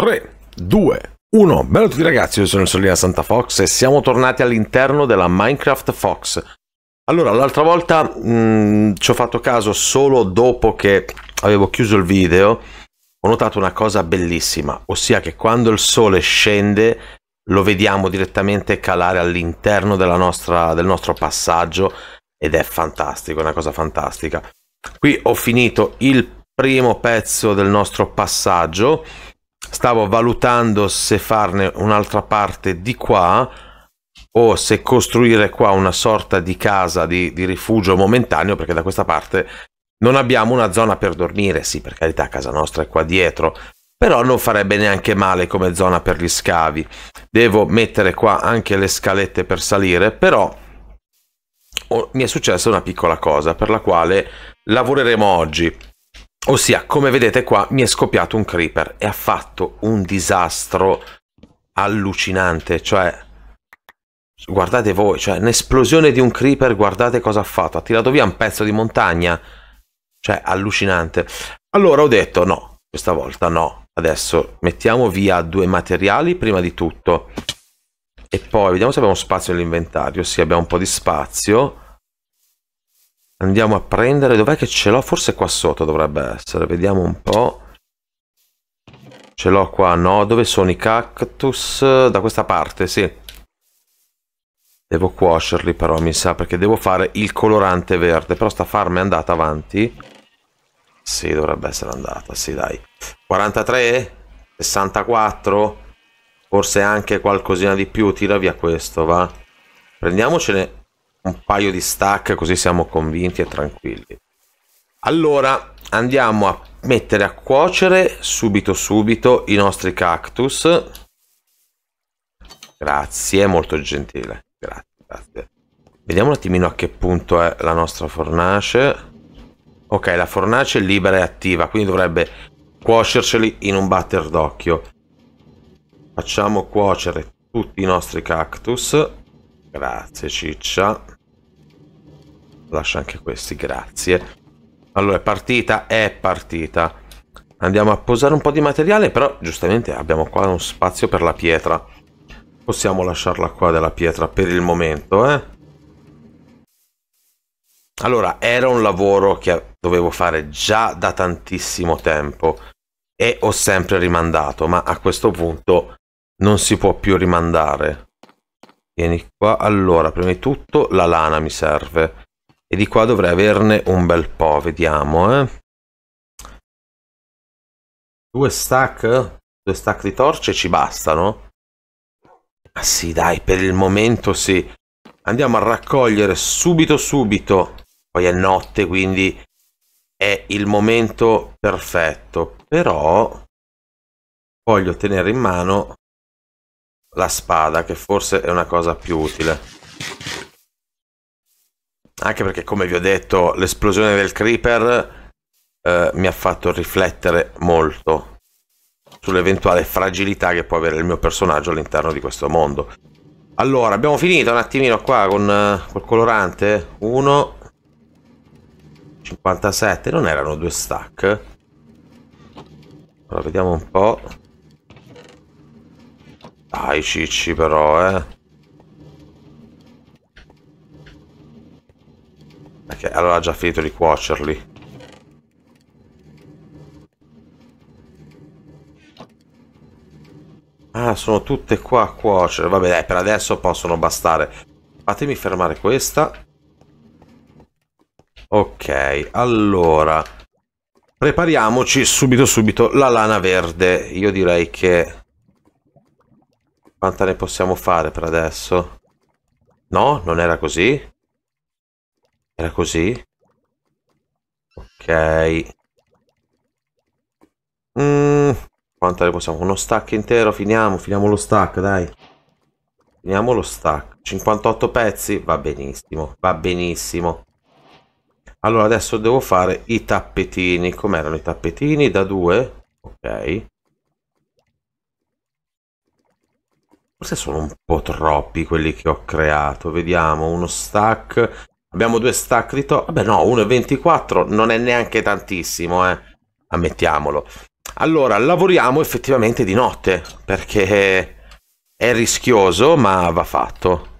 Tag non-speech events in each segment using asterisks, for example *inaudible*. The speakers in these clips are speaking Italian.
3, 2, 1. Bello a tutti ragazzi, io sono il Solina Santa Fox e siamo tornati all'interno della Minecraft Fox. Allora, l'altra volta mh, mm, ci ho fatto caso solo dopo che avevo chiuso il video, ho notato una cosa bellissima, ossia che quando il sole scende lo vediamo direttamente calare all'interno del nostro passaggio ed è fantastico, è una cosa fantastica. Qui ho finito il primo pezzo del nostro passaggio stavo valutando se farne un'altra parte di qua o se costruire qua una sorta di casa di, di, rifugio momentaneo perché da questa parte non abbiamo una zona per dormire sì per carità casa nostra è qua dietro però non farebbe neanche male come zona per gli scavi devo mettere qua anche le scalette per salire però oh, mi è successa una piccola cosa per la quale lavoreremo oggi Ossia, come vedete qua, mi è scoppiato un creeper e ha fatto un disastro allucinante, cioè... Guardate voi, cioè, un'esplosione di un creeper, guardate cosa ha fatto. Ha tirato via un pezzo di montagna, cioè, allucinante. Allora ho detto, no, questa volta no. Adesso mettiamo via due materiali prima di tutto. E poi vediamo se abbiamo spazio nell'inventario. Sì, abbiamo un po' di spazio. Andiamo a prendere, dov'è che ce l'ho? Forse qua sotto dovrebbe essere, vediamo un po'. Ce l'ho qua, no? Dove sono i cactus? Da questa parte, sì. Devo cuocerli però, mi sa, perché devo fare il colorante verde. Però sta farm è andata avanti. Sì, dovrebbe essere andata, sì, dai. 43? 64? Forse anche qualcosina di più, tira via questo, va. Prendiamocene un paio di stack così siamo convinti e tranquilli. Allora andiamo a mettere a cuocere subito subito i nostri cactus. Grazie, molto gentile. Grazie, grazie. Vediamo un attimino a che punto è la nostra fornace. Ok, la fornace è libera e attiva, quindi dovrebbe cuocerceli in un batter d'occhio. Facciamo cuocere tutti i nostri cactus. Grazie ciccia lascia anche questi, grazie. Allora, è partita, è partita. Andiamo a posare un po' di materiale, però giustamente abbiamo qua uno spazio per la pietra. Possiamo lasciarla qua della pietra per il momento, eh? Allora, era un lavoro che dovevo fare già da tantissimo tempo e ho sempre rimandato, ma a questo punto non si può più rimandare. Vieni qua. Allora, prima di tutto la lana mi serve e di qua dovrei averne un bel po', vediamo, eh. Due stack? Eh? Due stack di torce ci bastano? ma sì, dai, per il momento sì. Andiamo a raccogliere subito subito. Poi è notte, quindi è il momento perfetto. Però voglio tenere in mano la spada, che forse è una cosa più utile anche perché come vi ho detto l'esplosione del creeper eh, mi ha fatto riflettere molto sull'eventuale fragilità che può avere il mio personaggio all'interno di questo mondo allora abbiamo finito un attimino qua con eh, col colorante 1 57 non erano due stack allora vediamo un po' dai cicci però eh Perché allora ha già finito di cuocerli. Ah, sono tutte qua a cuocere. Vabbè, dai, per adesso possono bastare. Fatemi fermare questa. Ok, allora. Prepariamoci subito subito la lana verde. Io direi che... Quanta ne possiamo fare per adesso? No, non era così? Era così? Ok. Mm, quanta ne possiamo? Uno stack intero, finiamo, finiamo lo stack, dai. Finiamo lo stack. 58 pezzi, va benissimo, va benissimo. Allora, adesso devo fare i tappetini. Com'erano i tappetini? Da due? Ok. Forse sono un po' troppi quelli che ho creato. Vediamo, uno stack Abbiamo due stack di top. Vabbè, no, 1,24 non è neanche tantissimo, eh. Ammettiamolo. Allora, lavoriamo effettivamente di notte, perché è rischioso, ma va fatto.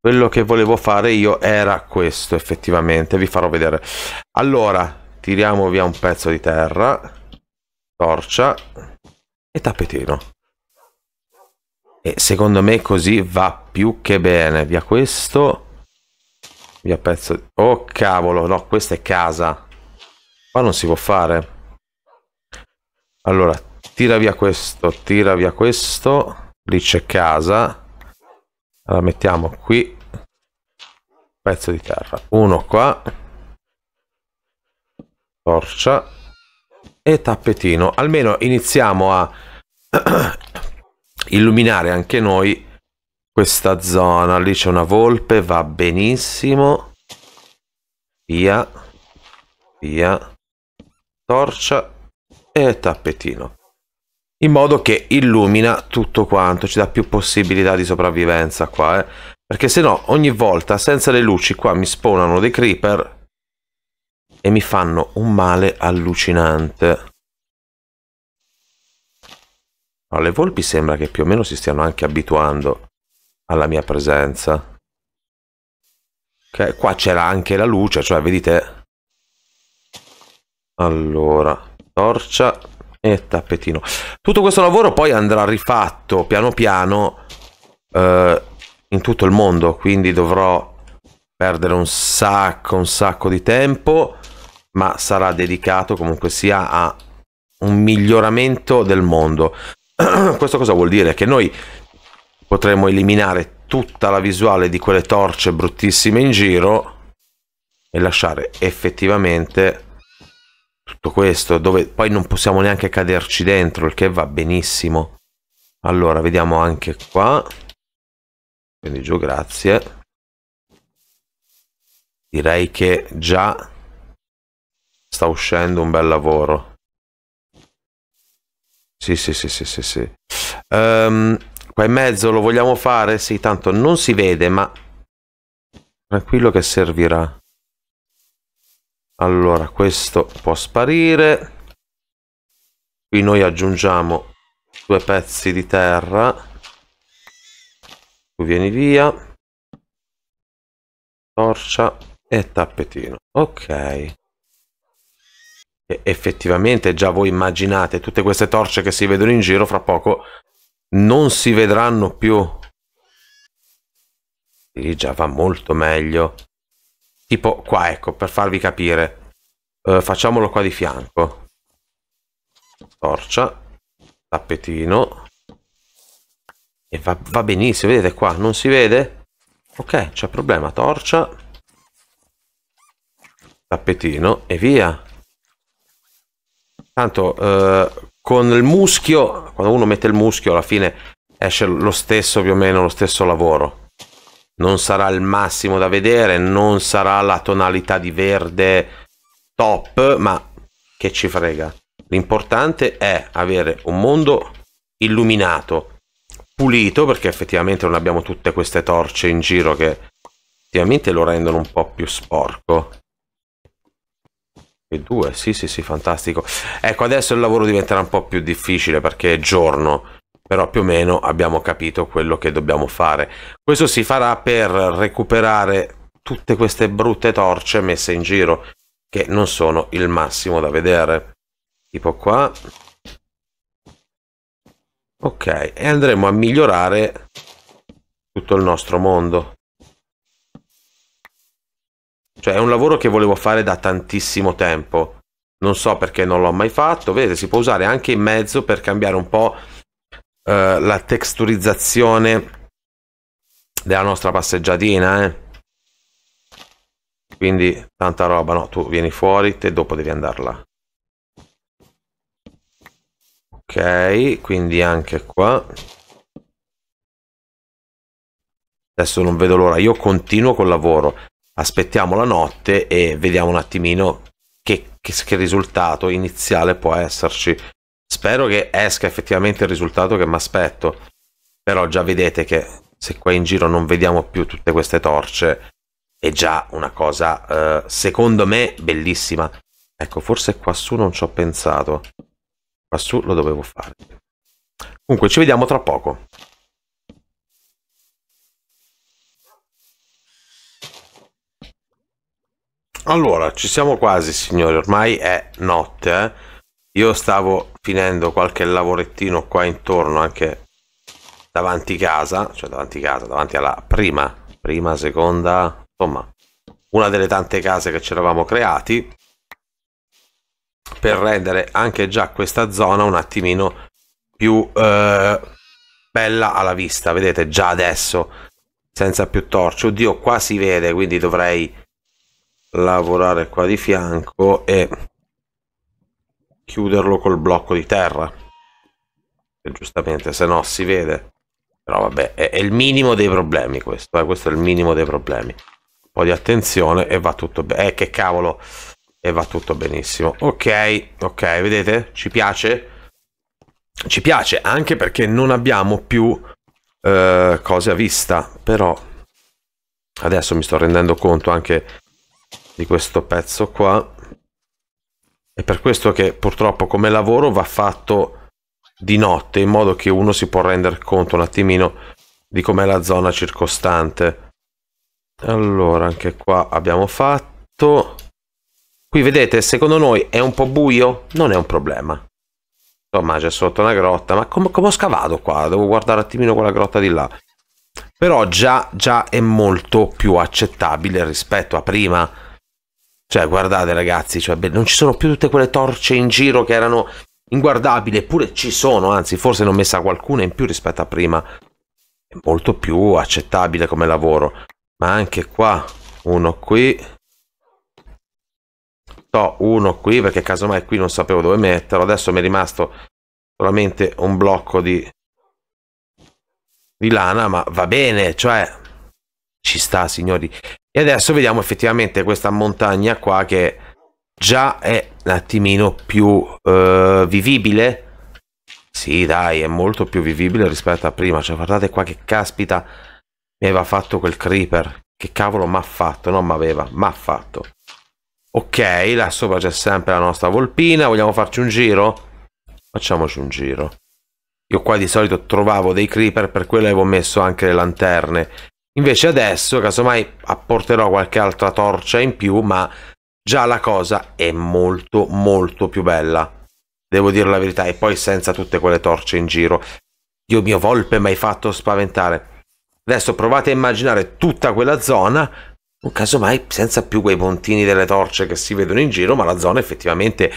Quello che volevo fare io era questo, effettivamente. Vi farò vedere. Allora, tiriamo via un pezzo di terra. Torcia. E tappetino. E secondo me così va più che bene. Via questo Via pezzo. Oh cavolo, no, questa è casa. Qua non si può fare. Allora, tira via questo, tira via questo. Lì c'è casa. la mettiamo qui. Pezzo di terra. Uno qua. Torcia. E tappetino. Almeno iniziamo a *clears throat* illuminare anche noi questa zona lì c'è una volpe va benissimo via via torcia e tappetino in modo che illumina tutto quanto ci dà più possibilità di sopravvivenza qua eh? perché se no ogni volta senza le luci qua mi spawnano dei creeper e mi fanno un male allucinante allora, le volpi sembra che più o meno si stiano anche abituando alla mia presenza. Ok, qua c'era anche la luce, cioè vedete... Allora, torcia e tappetino. Tutto questo lavoro poi andrà rifatto piano piano eh, in tutto il mondo, quindi dovrò perdere un sacco, un sacco di tempo, ma sarà dedicato comunque sia a un miglioramento del mondo. *clears throat* Questo cosa vuol dire? Che noi potremmo eliminare tutta la visuale di quelle torce bruttissime in giro e lasciare effettivamente tutto questo dove poi non possiamo neanche caderci dentro il che va benissimo allora vediamo anche qua quindi giù grazie direi che già sta uscendo un bel lavoro sì sì sì sì sì sì um, Qua in mezzo lo vogliamo fare? Sì, tanto non si vede, ma... Tranquillo che servirà. Allora, questo può sparire. Qui noi aggiungiamo due pezzi di terra. Tu vieni via. Torcia e tappetino. Ok. E effettivamente già voi immaginate tutte queste torce che si vedono in giro fra poco non si vedranno più. Lì già va molto meglio. Tipo qua, ecco, per farvi capire. Eh, facciamolo qua di fianco. Torcia, tappetino. E va, va benissimo, vedete qua, non si vede? Ok, c'è problema, torcia, tappetino e via. Tanto eh, con il muschio, quando uno mette il muschio alla fine esce lo stesso più o meno lo stesso lavoro. Non sarà il massimo da vedere, non sarà la tonalità di verde top, ma che ci frega. L'importante è avere un mondo illuminato, pulito, perché effettivamente non abbiamo tutte queste torce in giro che effettivamente lo rendono un po' più sporco. E due, sì, sì, sì, fantastico. Ecco, adesso il lavoro diventerà un po' più difficile perché è giorno, però più o meno abbiamo capito quello che dobbiamo fare. Questo si farà per recuperare tutte queste brutte torce messe in giro, che non sono il massimo da vedere. Tipo qua. Ok, e andremo a migliorare tutto il nostro mondo. Cioè è un lavoro che volevo fare da tantissimo tempo. Non so perché non l'ho mai fatto. Vedete, si può usare anche in mezzo per cambiare un po' eh, la texturizzazione della nostra passeggiatina, eh. Quindi tanta roba, no, tu vieni fuori, te dopo devi andare là. Ok, quindi anche qua. Adesso non vedo l'ora, io continuo col lavoro aspettiamo la notte e vediamo un attimino che, che, che risultato iniziale può esserci. Spero che esca effettivamente il risultato che mi aspetto, però già vedete che se qua in giro non vediamo più tutte queste torce è già una cosa eh, secondo me bellissima. Ecco, forse quassù non ci ho pensato. Quassù lo dovevo fare. Comunque ci vediamo tra poco. Allora, ci siamo quasi, signori, ormai è notte. Eh? Io stavo finendo qualche lavorettino qua intorno, anche davanti casa, cioè davanti casa, davanti alla prima, prima, seconda, insomma, una delle tante case che ci eravamo creati per rendere anche già questa zona un attimino più eh, bella alla vista, vedete già adesso senza più torce. Oddio, qua si vede, quindi dovrei lavorare qua di fianco e chiuderlo col blocco di terra e giustamente se no si vede però vabbè è, è il minimo dei problemi questo eh? questo è il minimo dei problemi un po' di attenzione e va tutto bene eh, che cavolo e va tutto benissimo ok ok vedete ci piace ci piace anche perché non abbiamo più eh, cose a vista però adesso mi sto rendendo conto anche di questo pezzo qua è per questo che purtroppo come lavoro va fatto di notte in modo che uno si può rendere conto un attimino di com'è la zona circostante allora anche qua abbiamo fatto qui vedete secondo noi è un po' buio non è un problema insomma c'è sotto una grotta ma come, come ho scavato qua devo guardare un attimino quella grotta di là però già, già è molto più accettabile rispetto a prima cioè, guardate ragazzi, cioè, beh, non ci sono più tutte quelle torce in giro che erano inguardabili, eppure ci sono, anzi forse ne ho messa qualcuna in più rispetto a prima. È molto più accettabile come lavoro. Ma anche qua, uno qui. No, uno qui perché casomai qui non sapevo dove metterlo. Adesso mi è rimasto solamente un blocco di, di lana, ma va bene, cioè ci sta signori. E adesso vediamo effettivamente questa montagna qua che già è un attimino più eh, vivibile. Sì, dai, è molto più vivibile rispetto a prima. Cioè, guardate qua che caspita mi aveva fatto quel creeper. Che cavolo m'ha fatto, non m'aveva, m'ha fatto. Ok, là sopra c'è sempre la nostra volpina. Vogliamo farci un giro? Facciamoci un giro. Io qua di solito trovavo dei creeper, per quello avevo messo anche le lanterne Invece adesso, casomai, apporterò qualche altra torcia in più, ma già la cosa è molto, molto più bella. Devo dire la verità, e poi senza tutte quelle torce in giro. Dio mio, volpe, mi hai fatto spaventare. Adesso provate a immaginare tutta quella zona, casomai senza più quei puntini delle torce che si vedono in giro, ma la zona effettivamente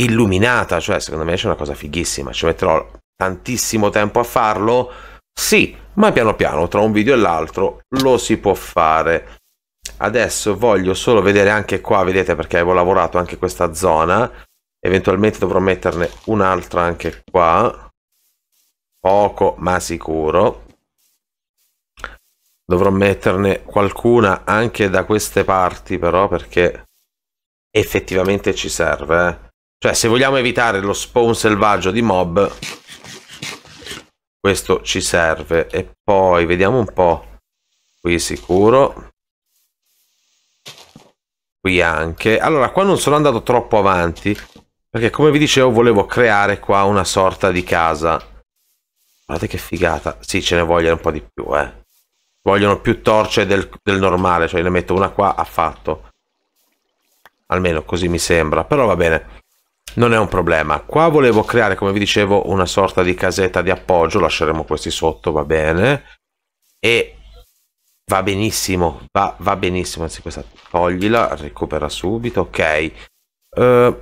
illuminata. Cioè, secondo me c'è una cosa fighissima. Ci metterò tantissimo tempo a farlo sì, ma piano piano, tra un video e l'altro, lo si può fare. Adesso voglio solo vedere anche qua, vedete perché avevo lavorato anche questa zona. Eventualmente dovrò metterne un'altra anche qua. Poco, ma sicuro. Dovrò metterne qualcuna anche da queste parti però perché effettivamente ci serve. Eh. Cioè se vogliamo evitare lo spawn selvaggio di mob questo ci serve e poi vediamo un po' qui sicuro qui anche allora qua non sono andato troppo avanti perché come vi dicevo volevo creare qua una sorta di casa guardate che figata sì ce ne vogliono un po' di più eh vogliono più torce del, del normale cioè ne metto una qua affatto almeno così mi sembra però va bene non è un problema. Qua volevo creare, come vi dicevo, una sorta di casetta di appoggio, lasceremo questi sotto, va bene, e va benissimo, va, va benissimo, anzi questa toglila, recupera subito, ok. Uh,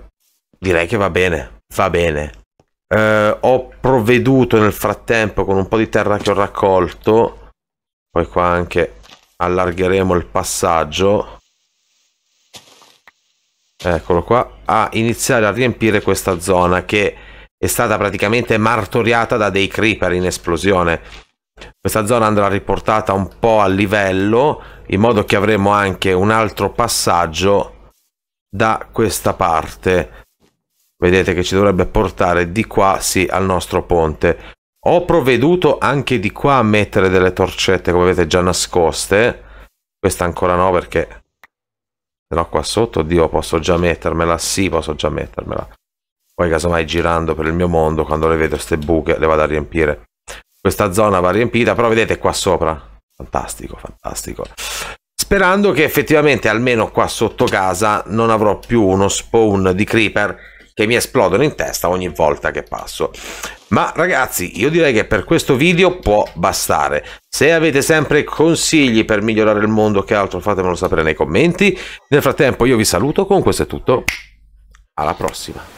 direi che va bene, va bene. Uh, ho provveduto nel frattempo con un po' di terra che ho raccolto, poi qua anche allargheremo il passaggio eccolo qua, a iniziare a riempire questa zona che è stata praticamente martoriata da dei creeper in esplosione. Questa zona andrà riportata un po' a livello, in modo che avremo anche un altro passaggio da questa parte. Vedete che ci dovrebbe portare di qua, sì, al nostro ponte. Ho provveduto anche di qua a mettere delle torcette, come vedete, già nascoste. Questa ancora no, perché però qua sotto, Dio, posso già mettermela? Sì, posso già mettermela. Poi casomai girando per il mio mondo, quando le vedo queste buche, le vado a riempire. Questa zona va riempita, però vedete qua sopra. Fantastico, fantastico. Sperando che effettivamente almeno qua sotto casa non avrò più uno spawn di creeper che mi esplodono in testa ogni volta che passo. Ma ragazzi, io direi che per questo video può bastare. Se avete sempre consigli per migliorare il mondo, che altro fatemelo sapere nei commenti. Nel frattempo io vi saluto, con questo è tutto. Alla prossima.